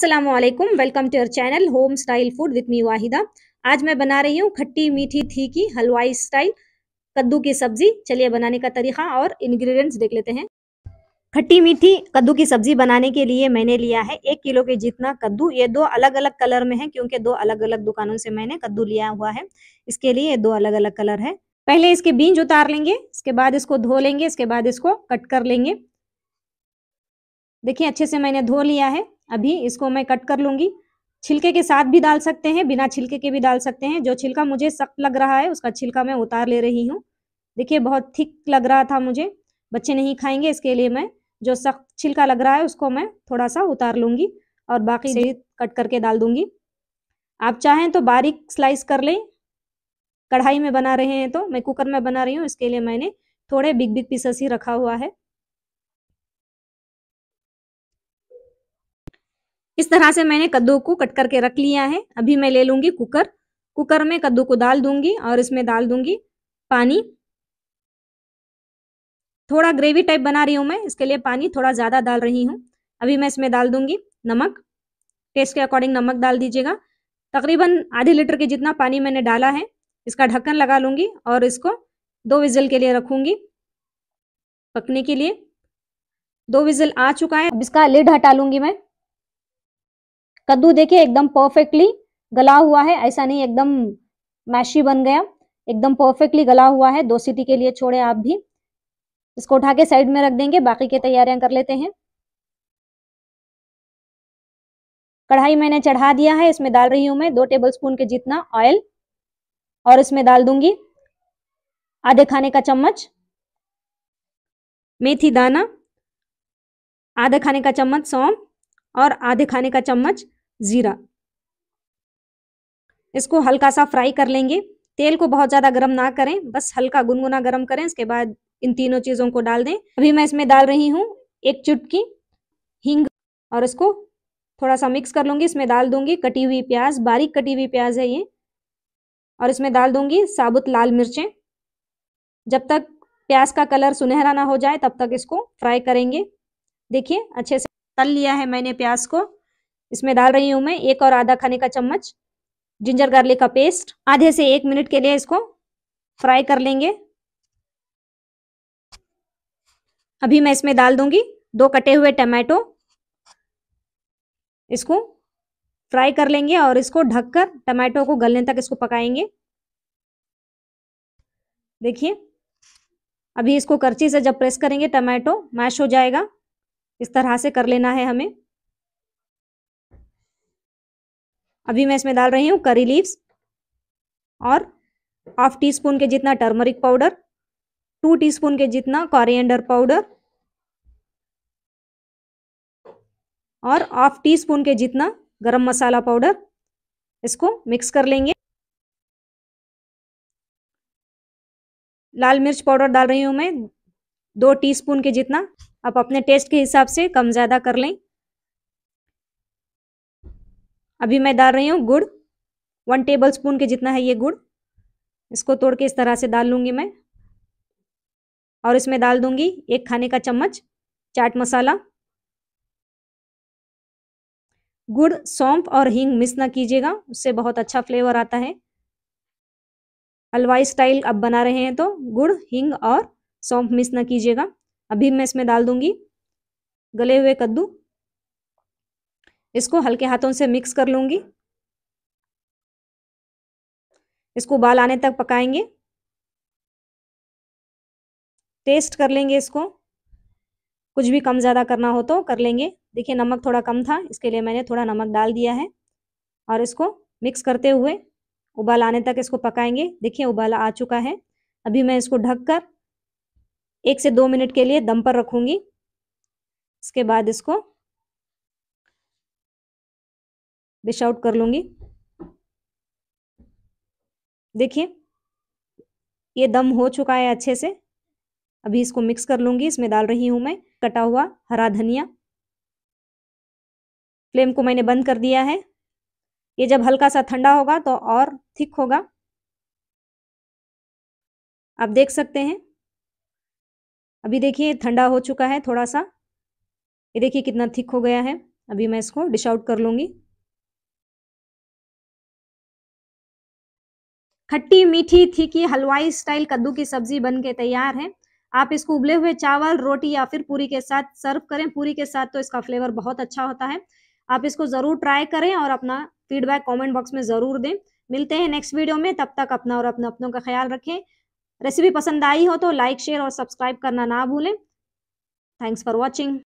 अस्सलाम वालेकुम welcome to our channel home style food with me Wahida आज मैं बना रही हूँ खट्टी मीठी थी की हलवाई स्टाइल कद्दू की सब्जी चलिए बनाने का तरीका और इंग्रेडिएंट्स देख लेते हैं खट्टी मीठी कद्दू की सब्जी बनाने के लिए मैंने लिया है एक किलो के जितना कद्दू ये दो अलग अलग कलर में है क्योंकि दो अलग अलग दुकानों से मैंने कद्दू लिया हुआ है इसके लिए दो अलग अलग कलर है पहले इसके बीज उतार लेंगे इसके बाद इसको धो लेंगे इसके बाद इसको कट कर लेंगे देखिए अच्छे से मैंने धो लिया है अभी इसको मैं कट कर लूंगी छिलके के साथ भी डाल सकते हैं बिना छिलके के भी डाल सकते हैं जो छिलका मुझे सख्त लग रहा है उसका छिलका मैं उतार ले रही हूँ देखिए बहुत थिक लग रहा था मुझे बच्चे नहीं खाएंगे इसके लिए मैं जो सख्त छिलका लग रहा है उसको मैं थोड़ा सा उतार लूंगी और बाकी से कट करके डाल दूंगी आप चाहें तो बारीक स्लाइस कर लें कढ़ाई में बना रहे हैं तो मैं कुकर में बना रही हूँ इसके लिए मैंने थोड़े बिग बिग पीसेस ही रखा हुआ है इस तरह से मैंने कद्दू को कट करके रख लिया है अभी मैं ले लूँगी कुकर कुकर में कद्दू को डाल दूंगी और इसमें डाल दूंगी पानी थोड़ा ग्रेवी टाइप बना रही हूँ मैं इसके लिए पानी थोड़ा ज़्यादा डाल रही हूँ अभी मैं इसमें डाल दूंगी नमक टेस्ट के अकॉर्डिंग नमक डाल दीजिएगा तकरीबन आधे लीटर के जितना पानी मैंने डाला है इसका ढक्कन लगा लूँगी और इसको दो विजल के लिए रखूँगी पकने के लिए दो विजल आ चुका है अब इसका लिड हटा लूँगी मैं कद्दू देखिए एकदम परफेक्टली गला हुआ है ऐसा नहीं एकदम मैशी बन गया एकदम परफेक्टली गला हुआ है दो सीटी के लिए छोड़े आप भी इसको उठा के साइड में रख देंगे बाकी के तैयारियां कर लेते हैं कढ़ाई मैंने चढ़ा दिया है इसमें डाल रही हूं मैं दो टेबल स्पून के जितना ऑयल और इसमें डाल दूंगी आधे खाने का चम्मच मेथी दाना आधे खाने का चम्मच सौंफ और आधे खाने का चम्मच ज़ीरा इसको हल्का सा फ्राई कर लेंगे तेल को बहुत ज़्यादा गर्म ना करें बस हल्का गुनगुना गर्म करें इसके बाद इन तीनों चीज़ों को डाल दें अभी मैं इसमें डाल रही हूँ एक चुटकी हींग और इसको थोड़ा सा मिक्स कर लूँगी इसमें डाल दूँगी कटी हुई प्याज बारीक कटी हुई प्याज है ये और इसमें डाल दूँगी साबुत लाल मिर्चें जब तक प्याज का कलर सुनहरा ना हो जाए तब तक इसको फ्राई करेंगे देखिए अच्छे से तल लिया है मैंने प्याज को इसमें डाल रही हूँ मैं एक और आधा खाने का चम्मच जिंजर गार्लिक का पेस्ट आधे से एक मिनट के लिए इसको फ्राई कर लेंगे अभी मैं इसमें डाल दूंगी दो कटे हुए टमाटो इसको फ्राई कर लेंगे और इसको ढककर टमाटो को गलने तक इसको पकाएंगे देखिए अभी इसको करची से जब प्रेस करेंगे टमाटो मैश हो जाएगा इस तरह से कर लेना है हमें अभी मैं इसमें डाल रही हूँ करी लीव्स और हाफ टी स्पून के जितना turmeric powder two teaspoon के जितना कॉरियंडर पाउडर और हाफ टी स्पून के जितना गरम मसाला पाउडर इसको मिक्स कर लेंगे लाल मिर्च पाउडर डाल रही हूँ मैं दो टीस्पून के जितना आप अपने टेस्ट के हिसाब से कम ज़्यादा कर लें अभी मैं डाल रही हूँ गुड़ वन टेबल स्पून के जितना है ये गुड़ इसको तोड़ के इस तरह से डाल लूँगी मैं और इसमें डाल दूँगी एक खाने का चम्मच चाट मसाला गुड़ सौंफ और हींग मिस ना कीजिएगा उससे बहुत अच्छा फ्लेवर आता है हलवाई स्टाइल अब बना रहे हैं तो गुड़ हींग और सौंफ मिस ना कीजिएगा अभी मैं इसमें डाल दूँगी गले हुए कद्दू इसको हल्के हाथों से मिक्स कर लूँगी इसको उबाल आने तक पकाएंगे टेस्ट कर लेंगे इसको कुछ भी कम ज़्यादा करना हो तो कर लेंगे देखिए नमक थोड़ा कम था इसके लिए मैंने थोड़ा नमक डाल दिया है और इसको मिक्स करते हुए उबाल आने तक इसको पकाएंगे देखिए उबाल आ चुका है अभी मैं इसको ढककर एक से दो मिनट के लिए दम पर रखूँगी इसके बाद इसको डिश आउट कर लूंगी देखिए ये दम हो चुका है अच्छे से अभी इसको मिक्स कर लूंगी इसमें डाल रही हूँ मैं कटा हुआ हरा धनिया फ्लेम को मैंने बंद कर दिया है ये जब हल्का सा ठंडा होगा तो और थिक होगा आप देख सकते हैं अभी देखिए ठंडा हो चुका है थोड़ा सा ये देखिए कितना थिक हो गया है अभी मैं इसको डिश आउट कर लूँगी खट्टी मीठी थीकी हलवाई स्टाइल कद्दू की सब्जी बन के तैयार है आप इसको उबले हुए चावल रोटी या फिर पूरी के साथ सर्व करें पूरी के साथ तो इसका फ्लेवर बहुत अच्छा होता है आप इसको जरूर ट्राई करें और अपना फीडबैक कमेंट बॉक्स में जरूर दें मिलते हैं नेक्स्ट वीडियो में तब तक अपना और अपने अपनों का ख्याल रखें रेसिपी पसंद आई हो तो लाइक शेयर और सब्सक्राइब करना ना भूलें थैंक्स फॉर वॉचिंग